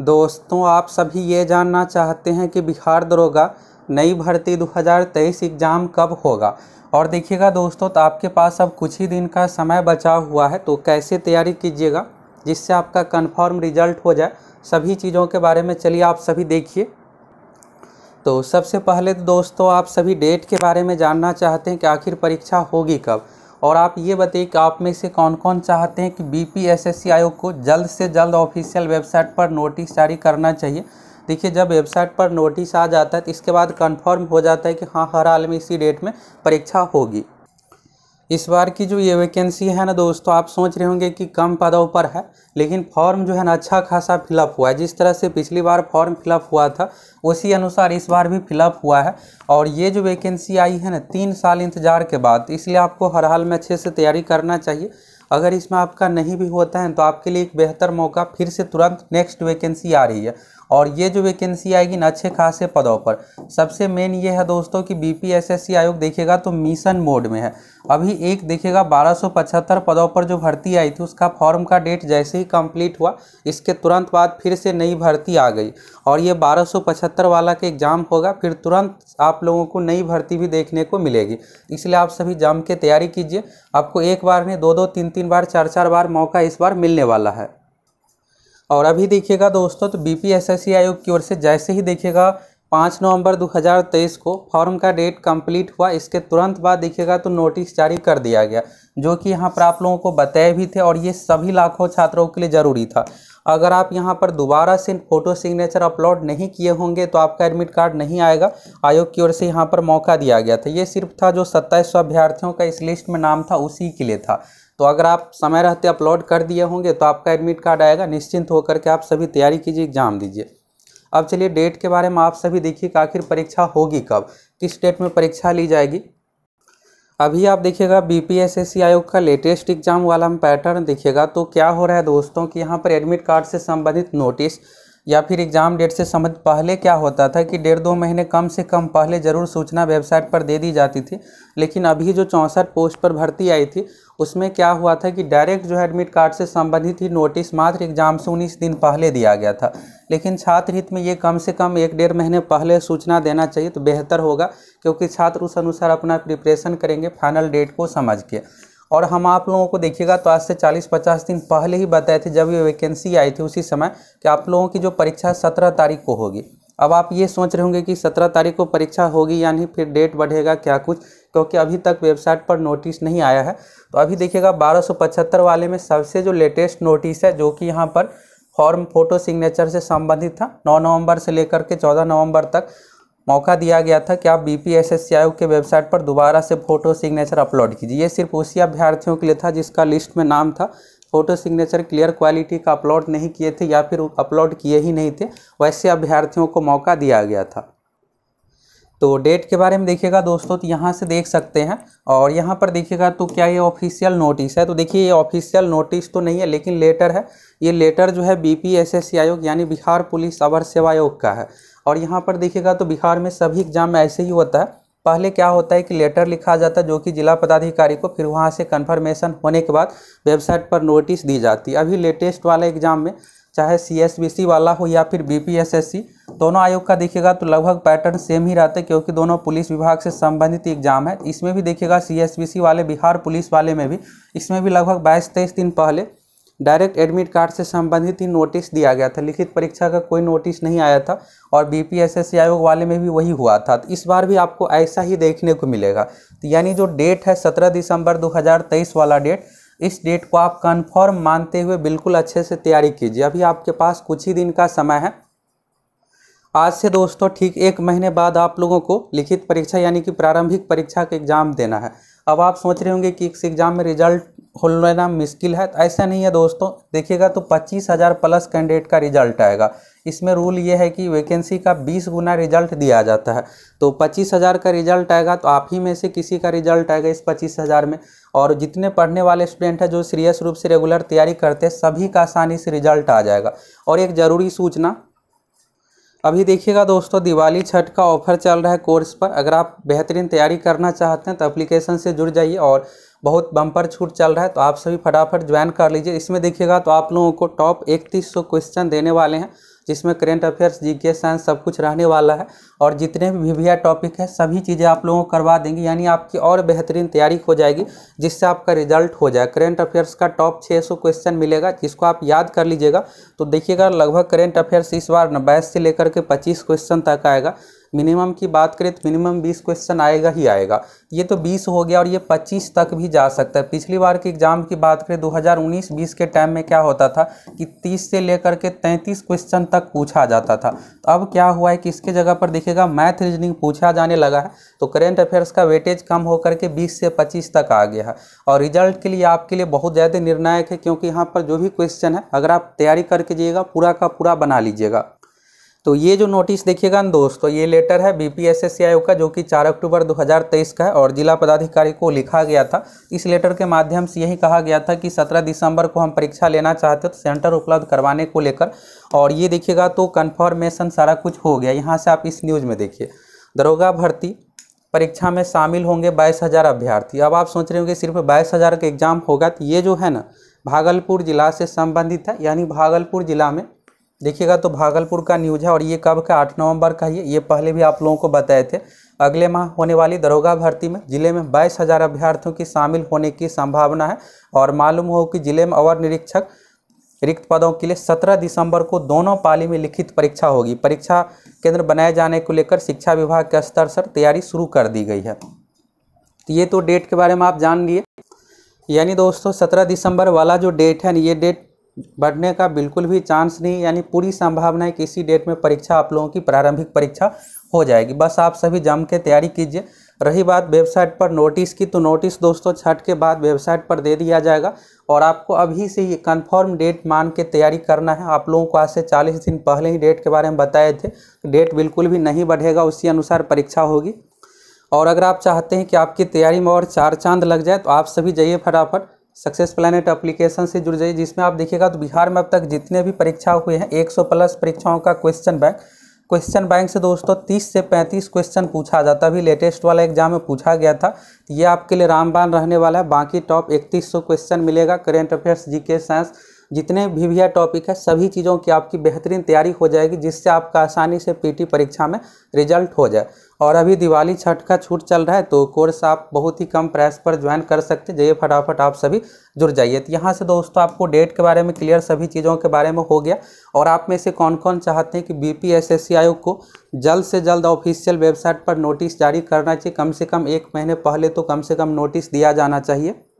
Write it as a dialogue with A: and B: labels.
A: दोस्तों आप सभी ये जानना चाहते हैं कि बिहार दरोगा नई भर्ती 2023 एग्ज़ाम कब होगा और देखिएगा दोस्तों तो आपके पास अब कुछ ही दिन का समय बचा हुआ है तो कैसे तैयारी कीजिएगा जिससे आपका कंफर्म रिजल्ट हो जाए सभी चीज़ों के बारे में चलिए आप सभी देखिए तो सबसे पहले तो दोस्तों आप सभी डेट के बारे में जानना चाहते हैं कि आखिर परीक्षा होगी कब और आप ये बताइए कि आप में से कौन कौन चाहते हैं कि बीपीएसएससी आयोग को जल्द से जल्द ऑफिशियल वेबसाइट पर नोटिस जारी करना चाहिए देखिए जब वेबसाइट पर नोटिस आ जाता है तो इसके बाद कंफर्म हो जाता है कि हाँ हर हाल में इसी डेट में परीक्षा होगी इस बार की जो ये वैकेंसी है ना दोस्तों आप सोच रहे होंगे कि कम पदों पर है लेकिन फॉर्म जो है ना अच्छा खासा फिलअप हुआ है जिस तरह से पिछली बार फॉर्म फिलअप हुआ था उसी अनुसार इस बार भी फिलअप हुआ है और ये जो वैकेंसी आई है ना तीन साल इंतज़ार के बाद इसलिए आपको हर हाल में अच्छे से तैयारी करना चाहिए अगर इसमें आपका नहीं भी होता है तो आपके लिए एक बेहतर मौका फिर से तुरंत नेक्स्ट वैकेंसी आ रही है और ये जो वैकेंसी आएगी ना अच्छे खासे पदों पर सबसे मेन ये है दोस्तों कि बीपीएसएससी आयोग देखेगा तो मिशन मोड में है अभी एक देखेगा 1275 पदों पर जो भर्ती आई थी उसका फॉर्म का डेट जैसे ही कंप्लीट हुआ इसके तुरंत बाद फिर से नई भर्ती आ गई और ये 1275 वाला के एग्ज़ाम होगा फिर तुरंत आप लोगों को नई भर्ती भी देखने को मिलेगी इसलिए आप सभी एग्जाम की तैयारी कीजिए आपको एक बार में दो दो तीन तीन तीन बार चार चार बार मौका इस बार मिलने वाला है और अभी देखिएगा दोस्तों तो बीपीएसएससी आयोग की ओर से जैसे ही देखिएगा पाँच नवंबर 2023 को फॉर्म का डेट कंप्लीट हुआ इसके तुरंत बाद देखिएगा तो नोटिस जारी कर दिया गया जो कि यहाँ पर आप लोगों को बताए भी थे और ये सभी लाखों छात्रों के लिए ज़रूरी था अगर आप यहाँ पर दोबारा से फोटो सिग्नेचर अपलोड नहीं किए होंगे तो आपका एडमिट कार्ड नहीं आएगा आयोग की ओर से यहाँ पर मौका दिया गया था ये सिर्फ था जो सत्ताईस अभ्यर्थियों का इस लिस्ट में नाम था उसी के लिए था तो अगर आप समय रहते अपलोड कर दिए होंगे तो आपका एडमिट कार्ड आएगा निश्चिंत होकर के आप सभी तैयारी कीजिए एग्जाम दीजिए अब चलिए डेट के बारे में आप सभी देखिए कि आखिर परीक्षा होगी कब किस डेट में परीक्षा ली जाएगी अभी आप देखिएगा बी आयोग का लेटेस्ट एग्जाम वाला हम पैटर्न देखिएगा तो क्या हो रहा है दोस्तों कि यहाँ पर एडमिट कार्ड से संबंधित नोटिस या फिर एग्ज़ाम डेट से समझ पहले क्या होता था कि डेढ़ दो महीने कम से कम पहले ज़रूर सूचना वेबसाइट पर दे दी जाती थी लेकिन अभी जो चौंसठ पोस्ट पर भर्ती आई थी उसमें क्या हुआ था कि डायरेक्ट जो एडमिट कार्ड से संबंधित ही नोटिस मात्र एग्ज़ाम से उन्नीस दिन पहले दिया गया था लेकिन छात्र हित में ये कम से कम एक डेढ़ महीने पहले सूचना देना चाहिए तो बेहतर होगा क्योंकि छात्र उस अनुसार अपना प्रिपरेशन करेंगे फाइनल डेट को समझ के और हम आप लोगों को देखिएगा तो आज से 40-50 दिन पहले ही बताए थे जब ये वैकेंसी आई थी उसी समय कि आप लोगों की जो परीक्षा 17 तारीख को होगी अब आप ये सोच रहे होंगे कि 17 तारीख को परीक्षा होगी या नहीं फिर डेट बढ़ेगा क्या कुछ क्योंकि अभी तक वेबसाइट पर नोटिस नहीं आया है तो अभी देखिएगा बारह वाले में सबसे जो लेटेस्ट नोटिस है जो कि यहाँ पर फॉर्म फोटो सिग्नेचर से संबंधित था 9 नवंबर से लेकर के 14 नवंबर तक मौका दिया गया था कि आप B P S S C आयोग के वेबसाइट पर दोबारा से फ़ोटो सिग्नेचर अपलोड कीजिए ये सिर्फ उसी अभ्यर्थियों के लिए था जिसका लिस्ट में नाम था फ़ोटो सिग्नेचर क्लियर क्वालिटी का अपलोड नहीं किए थे या फिर अपलोड किए ही नहीं थे वैसे अभ्यर्थियों को मौका दिया गया था तो डेट के बारे में देखिएगा दोस्तों तो यहाँ से देख सकते हैं और यहाँ पर देखिएगा तो क्या ये ऑफिशियल नोटिस है तो देखिए ये ऑफिशियल नोटिस तो नहीं है लेकिन लेटर है ये लेटर जो है B P S S C आयोग यानी बिहार पुलिस अवर सेवा आयोग का है और यहाँ पर देखिएगा तो बिहार में सभी एग्जाम में ऐसे ही होता है पहले क्या होता है कि लेटर लिखा जाता है जो कि जिला पदाधिकारी को फिर वहाँ से कन्फर्मेशन होने के बाद वेबसाइट पर नोटिस दी जाती है अभी लेटेस्ट वाले एग्जाम में चाहे सी वाला हो या फिर बी दोनों आयोग का देखिएगा तो लगभग पैटर्न सेम ही रहते क्योंकि दोनों पुलिस विभाग से संबंधित एग्जाम है इसमें भी देखिएगा सी वाले बिहार पुलिस वाले में भी इसमें भी लगभग बाईस तेईस दिन पहले डायरेक्ट एडमिट कार्ड से संबंधित ही नोटिस दिया गया था लिखित परीक्षा का कोई नोटिस नहीं आया था और बीपीएसएससी आयोग वाले में भी वही हुआ था तो इस बार भी आपको ऐसा ही देखने को मिलेगा तो यानी जो डेट है सत्रह दिसंबर 2023 वाला डेट इस डेट को आप कन्फर्म मानते हुए बिल्कुल अच्छे से तैयारी कीजिए अभी आपके पास कुछ ही दिन का समय है आज से दोस्तों ठीक एक महीने बाद आप लोगों को लिखित परीक्षा यानी कि प्रारंभिक परीक्षा का एग्ज़ाम देना है अब आप सोच रहे होंगे कि इस एग्ज़ाम में रिजल्ट हो लेना मुश्किल है तो ऐसा नहीं है दोस्तों देखिएगा तो पच्चीस हज़ार प्लस कैंडिडेट का रिजल्ट आएगा इसमें रूल ये है कि वैकेंसी का बीस गुना रिजल्ट दिया जाता है तो पच्चीस हज़ार का रिजल्ट आएगा तो आप ही में से किसी का रिजल्ट आएगा इस पच्चीस हज़ार में और जितने पढ़ने वाले स्टूडेंट हैं जो सीरियस रूप से रेगुलर तैयारी करते हैं सभी का आसानी से रिजल्ट आ जाएगा और एक ज़रूरी सूचना अभी देखिएगा दोस्तों दिवाली छठ का ऑफर चल रहा है कोर्स पर अगर आप बेहतरीन तैयारी करना चाहते हैं तो अप्लीकेशन से जुड़ जाइए और बहुत बम्पर छूट चल रहा है तो आप सभी फटाफट ज्वाइन कर लीजिए इसमें देखिएगा तो आप लोगों को टॉप इकतीस क्वेश्चन देने वाले हैं जिसमें करेंट अफेयर्स जीके साइंस सब कुछ रहने वाला है और जितने भी भीभीआर टॉपिक है सभी चीज़ें आप लोगों को करवा देंगे यानी आपकी और बेहतरीन तैयारी हो जाएगी जिससे आपका रिजल्ट हो जाए करेंट अफेयर्स का टॉप छः सौ क्वेश्चन मिलेगा जिसको आप याद कर लीजिएगा तो देखिएगा लगभग करेंट अफेयर्स इस बार बाईस से लेकर के पच्चीस क्वेश्चन तक आएगा मिनिमम की बात करें तो मिनिमम बीस क्वेश्चन आएगा ही आएगा ये तो बीस हो गया और ये पच्चीस तक भी जा सकता है पिछली बार के एग्ज़ाम की बात करें 2019-20 के टाइम में क्या होता था कि तीस से लेकर के तैंतीस क्वेश्चन तक पूछा जाता था तो अब क्या हुआ है कि इसके जगह पर देखिएगा मैथ रीजनिंग पूछा जाने लगा है तो करेंट अफेयर्स का वेटेज कम होकर के बीस से पच्चीस तक आ गया है और रिजल्ट के लिए आपके लिए बहुत ज़्यादा निर्णायक है क्योंकि यहाँ पर जो भी क्वेश्चन है अगर आप तैयारी करके जाइएगा पूरा का पूरा बना लीजिएगा तो ये जो नोटिस देखिएगा दोस्तों तो ये लेटर है बीपीएसएससी आयोग का जो कि 4 अक्टूबर 2023 का है और जिला पदाधिकारी को लिखा गया था इस लेटर के माध्यम से यही कहा गया था कि 17 दिसंबर को हम परीक्षा लेना चाहते हैं तो सेंटर उपलब्ध करवाने को लेकर और ये देखिएगा तो कन्फर्मेशन सारा कुछ हो गया यहाँ से आप इस न्यूज़ में देखिए दरोगा भर्ती परीक्षा में शामिल होंगे बाईस हज़ार अभ्यर्थी अब आप सोच रहे होंगे सिर्फ बाईस हज़ार का एग्ज़ाम होगा तो ये जो है ना भागलपुर ज़िला से संबंधित है यानी भागलपुर ज़िला में देखिएगा तो भागलपुर का न्यूज है और ये कब का आठ नवंबर का ही ये पहले भी आप लोगों को बताए थे अगले माह होने वाली दरोगा भर्ती में जिले में बाईस हज़ार अभ्यर्थियों की शामिल होने की संभावना है और मालूम हो कि जिले में अवर निरीक्षक रिक्त पदों के लिए 17 दिसंबर को दोनों पाली में लिखित परीक्षा होगी परीक्षा केंद्र बनाए जाने को लेकर शिक्षा विभाग के स्तर से तैयारी शुरू कर दी गई है तो ये तो डेट के बारे में आप जान लिए यानी दोस्तों 17 दिसंबर वाला जो डेट है ये डेट बढ़ने का बिल्कुल भी चांस नहीं यानी पूरी संभावना है कि इसी डेट में परीक्षा आप लोगों की प्रारंभिक परीक्षा हो जाएगी बस आप सभी जम के तैयारी कीजिए रही बात वेबसाइट पर नोटिस की तो नोटिस दोस्तों छठ के बाद वेबसाइट पर दे दिया जाएगा और आपको अभी से ये कन्फर्म डेट मान के तैयारी करना है आप लोगों को आज से 40 दिन पहले ही डेट के बारे में बताए थे डेट बिल्कुल भी नहीं बढ़ेगा उसी अनुसार परीक्षा होगी और अगर आप चाहते हैं कि आपकी तैयारी में और चार चांद लग जाए तो आप सभी जाइए फटाफट सक्सेस प्लानेट एप्लीकेशन से जुड़ जाइए जिसमें आप देखिएगा तो बिहार में अब तक जितने भी परीक्षा हुए हैं 100 प्लस परीक्षाओं का क्वेश्चन बैंक क्वेश्चन बैंक से दोस्तों 30 से 35 क्वेश्चन पूछा जाता अभी लेटेस्ट वाला एग्जाम में पूछा गया था ये आपके लिए रामबान रहने वाला है बाकी टॉप 3100 क्वेश्चन मिलेगा करेंट अफेयर्स जीके साइंस जितने भी भैया टॉपिक है सभी चीज़ों की आपकी बेहतरीन तैयारी हो जाएगी जिससे आपका आसानी से पीटी परीक्षा में रिजल्ट हो जाए और अभी दिवाली छठ का छूट चल रहा है तो कोर्स आप बहुत ही कम प्राइस पर ज्वाइन कर सकते जाइए फटाफट आप सभी जुड़ जाइए तो यहाँ से दोस्तों आपको डेट के बारे में क्लियर सभी चीज़ों के बारे में हो गया और आप में से कौन कौन चाहते हैं कि B P S S C आयोग को जल्द से जल्द ऑफिशियल वेबसाइट पर नोटिस जारी करना चाहिए कम से कम एक महीने पहले तो कम से कम नोटिस दिया जाना चाहिए